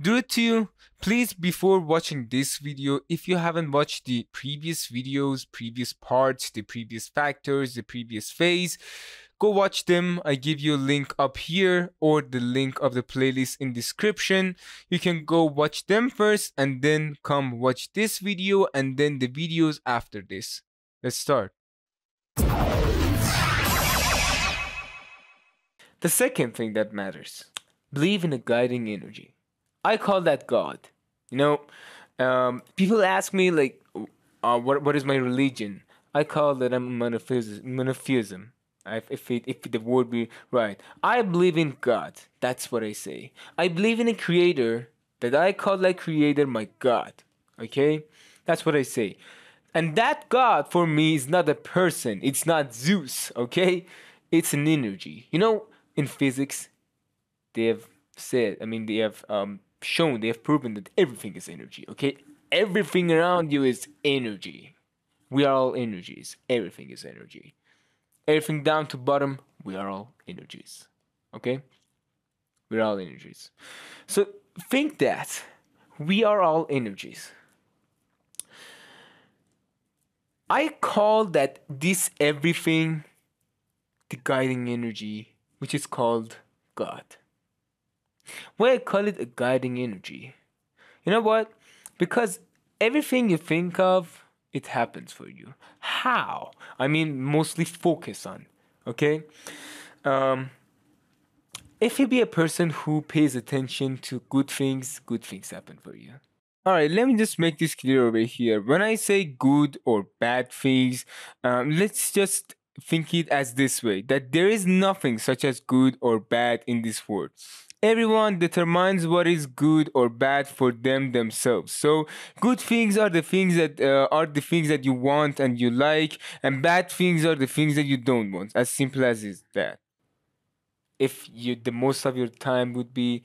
Do it to you. Please, before watching this video, if you haven't watched the previous videos, previous parts, the previous factors, the previous phase, go watch them. I give you a link up here or the link of the playlist in description. You can go watch them first and then come watch this video and then the videos after this. Let's start. The second thing that matters, believe in a guiding energy. I call that God. You know, um, people ask me like, uh, what what is my religion? I call that I'm monophysism. If it, if the word be right, I believe in God. That's what I say. I believe in a creator that I call that creator my God. Okay, that's what I say. And that God for me is not a person. It's not Zeus. Okay, it's an energy. You know, in physics, they have said. I mean, they have um, shown, they have proven that everything is energy, okay? Everything around you is energy. We are all energies. Everything is energy. Everything down to bottom, we are all energies. Okay? We're all energies. So think that we are all energies. I call that this everything the guiding energy, which is called God. I call it a guiding energy. You know what? Because everything you think of, it happens for you. How? I mean, mostly focus on. Okay? Um, if you be a person who pays attention to good things, good things happen for you. Alright, let me just make this clear over here. When I say good or bad things, um, let's just think it as this way that there is nothing such as good or bad in these words. Everyone determines what is good or bad for them themselves. So good things are the things that uh, are the things that you want and you like, and bad things are the things that you don't want. As simple as is that. If you the most of your time would be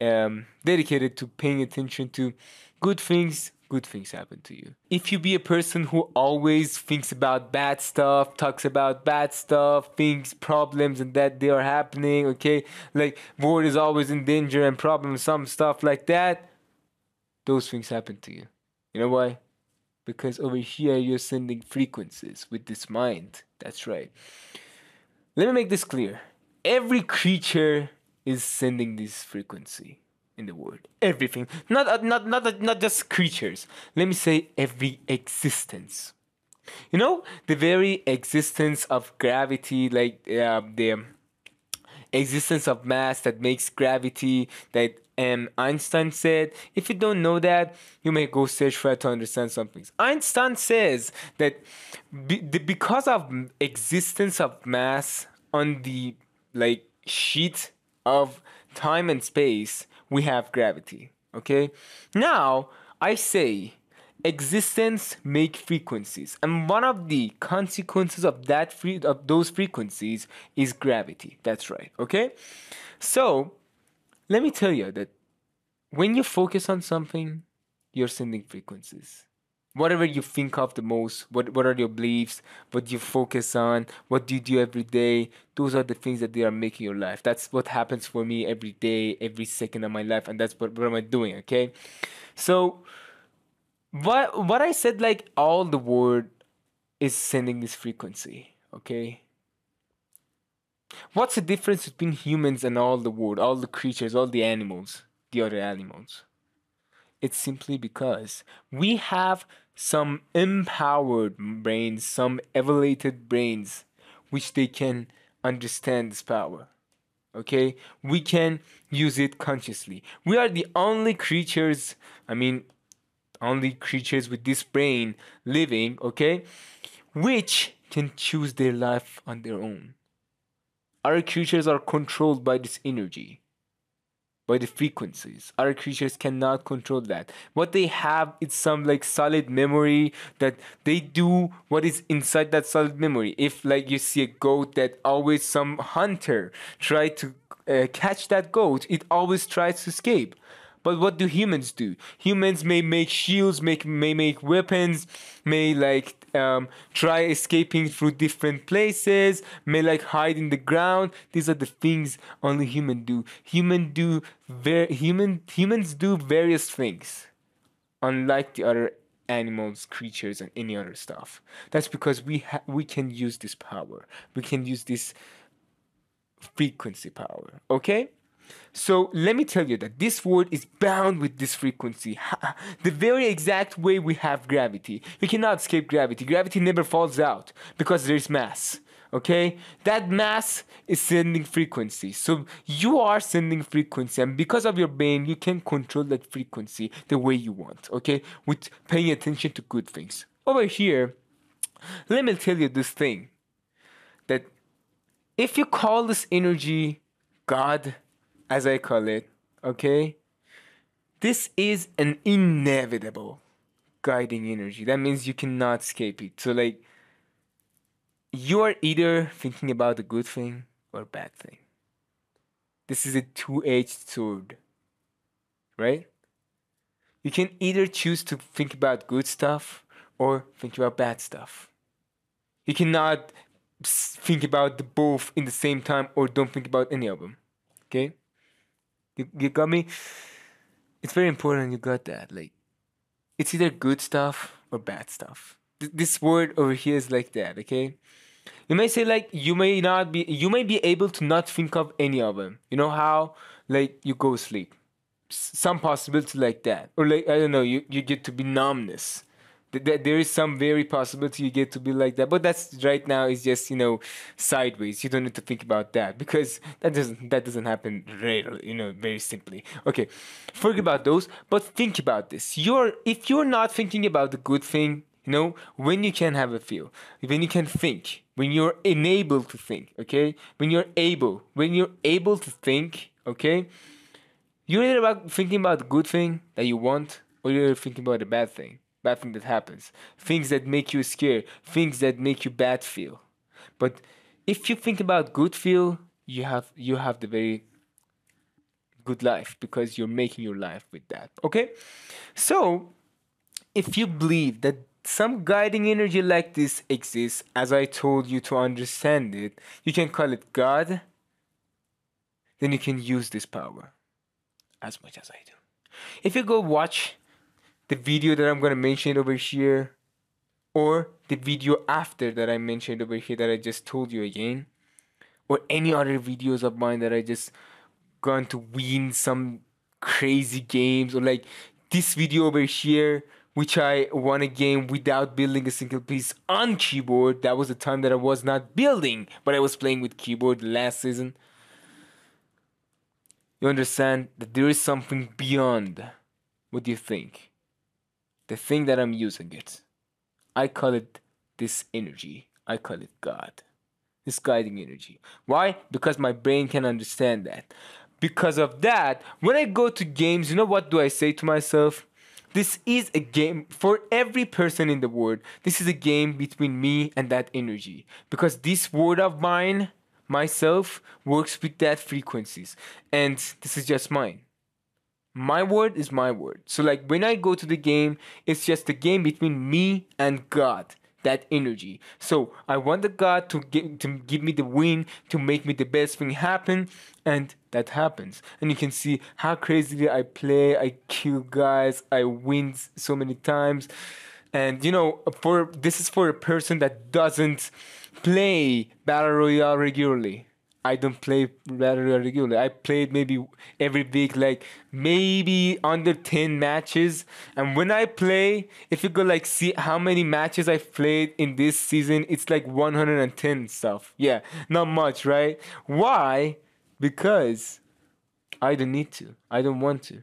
um, dedicated to paying attention to good things good things happen to you. If you be a person who always thinks about bad stuff, talks about bad stuff, thinks problems and that they are happening, okay, like world is always in danger and problems, some stuff like that, those things happen to you. You know why? Because over here you're sending frequencies with this mind. That's right. Let me make this clear. Every creature is sending this frequency in the world. Everything. Not, uh, not, not, uh, not just creatures. Let me say every existence. You know, the very existence of gravity, like uh, the existence of mass that makes gravity that um, Einstein said. If you don't know that, you may go search for it to understand some things. Einstein says that be- the, because of existence of mass on the like sheet of time and space, we have gravity. Okay? Now, I say existence make frequencies and one of the consequences of that free of those frequencies is gravity that's right okay so let me tell you that when you focus on something you're sending frequencies whatever you think of the most what what are your beliefs what you focus on what do you do every day those are the things that they are making your life that's what happens for me every day every second of my life and that's what, what am i doing okay so what what i said like all the world is sending this frequency okay what's the difference between humans and all the world all the creatures all the animals the other animals it's simply because we have some empowered brains, some elevated brains, which they can understand this power. Okay, we can use it consciously. We are the only creatures, I mean, only creatures with this brain living, okay, which can choose their life on their own. Our creatures are controlled by this energy by the frequencies. other creatures cannot control that. What they have is some like solid memory that they do what is inside that solid memory. If like you see a goat that always some hunter try to uh, catch that goat, it always tries to escape. But what do humans do? Humans may make shields, make may make weapons, may like um, try escaping through different places, may like hide in the ground. These are the things only human do. Human do ver- human humans do various things, unlike the other animals, creatures, and any other stuff. That's because we ha- we can use this power. We can use this frequency power. Okay. So let me tell you that this world is bound with this frequency, the very exact way we have gravity. You cannot escape gravity. Gravity never falls out because there is mass. Okay, that mass is sending frequency. So you are sending frequency, and because of your brain, you can control that frequency the way you want. Okay, with paying attention to good things. Over here, let me tell you this thing that if you call this energy God, as I call it, okay? This is an inevitable guiding energy. That means you cannot escape it. So, like, you are either thinking about a good thing or a bad thing. This is a two edged sword, right? You can either choose to think about good stuff or think about bad stuff. You cannot think about the both in the same time or don't think about any of them. Okay? You you got me. It's very important. You got that. Like, it's either good stuff or bad stuff. Th- this word over here is like that. Okay. You may say like you may not be you may be able to not think of any of them. You know how like you go sleep. S- some possibility like that, or like I don't know, you you get to be numbness th- th- there is some very possibility you get to be like that. But that's right now is just you know sideways. You don't need to think about that because that doesn't that doesn't happen rarely. You know, very simply. Okay, forget about those. But think about this. You're if you're not thinking about the good thing. You know, when you can have a feel, when you can think, when you're enabled to think, okay? When you're able, when you're able to think, okay? You're either about thinking about the good thing that you want, or you're thinking about the bad thing bad thing that happens things that make you scared things that make you bad feel but if you think about good feel you have you have the very good life because you're making your life with that okay so if you believe that some guiding energy like this exists as i told you to understand it you can call it god then you can use this power as much as i do if you go watch the video that I'm going to mention over here or the video after that I mentioned over here that I just told you again or any other videos of mine that I just gone to win some crazy games or like this video over here which I won a game without building a single piece on keyboard. That was the time that I was not building, but I was playing with keyboard last season. You understand that there is something beyond what do you think the thing that I'm using it. I call it this energy. I call it God. This guiding energy. Why? Because my brain can understand that. Because of that, when I go to games, you know what do I say to myself? This is a game for every person in the world. This is a game between me and that energy. Because this word of mine, myself, works with that frequencies. And this is just mine my word is my word. So, like, when I go to the game, it's just a game between me and God. That energy. So I want the God to get, to give me the win, to make me the best thing happen, and that happens. And you can see how crazily I play. I kill guys. I win so many times. And you know, for this is for a person that doesn't play battle royale regularly. I don't play regularly. I played maybe every week, like maybe under 10 matches. And when I play, if you go like see how many matches i played in this season, it's like 110 stuff. Yeah, not much, right? Why? Because I don't need to. I don't want to.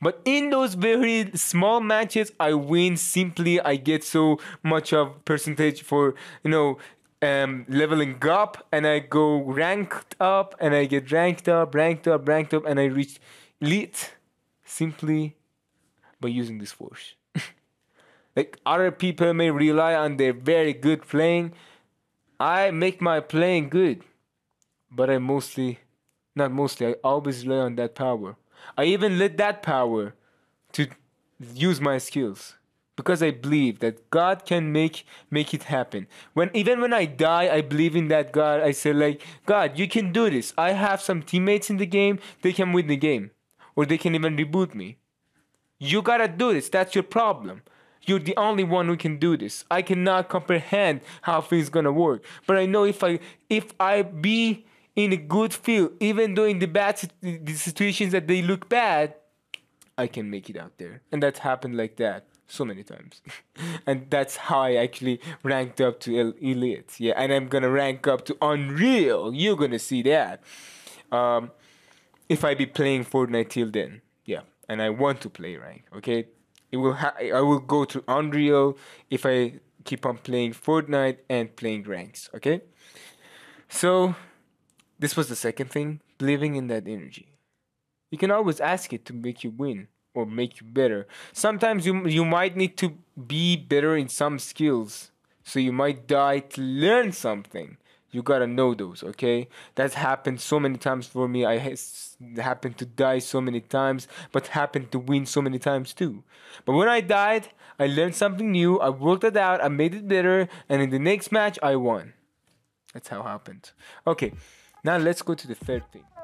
But in those very small matches, I win simply. I get so much of percentage for you know um, leveling up and I go ranked up and I get ranked up, ranked up, ranked up, and I reach elite simply by using this force. like other people may rely on their very good playing. I make my playing good, but I mostly, not mostly, I always rely on that power. I even let that power to use my skills because I believe that God can make make it happen. When even when I die, I believe in that God. I say like, God, you can do this. I have some teammates in the game. They can win the game, or they can even reboot me. You gotta do this. That's your problem. You're the only one who can do this. I cannot comprehend how things gonna work, but I know if I if I be in a good field, even though in the bad the situations that they look bad, I can make it out there. And that happened like that so many times. and that's how I actually ranked up to Eliot. Elite. Yeah, and I'm gonna rank up to Unreal. You're gonna see that. Um, if I be playing Fortnite till then, yeah, and I want to play rank, okay? It will ha- I will go to Unreal if I keep on playing Fortnite and playing ranks, okay? So, this was the second thing believing in that energy. You can always ask it to make you win or make you better. Sometimes you you might need to be better in some skills. So you might die to learn something. You gotta know those, okay? That's happened so many times for me. I happened to die so many times, but happened to win so many times too. But when I died, I learned something new. I worked it out. I made it better, and in the next match, I won. That's how it happened. Okay, now let's go to the third thing.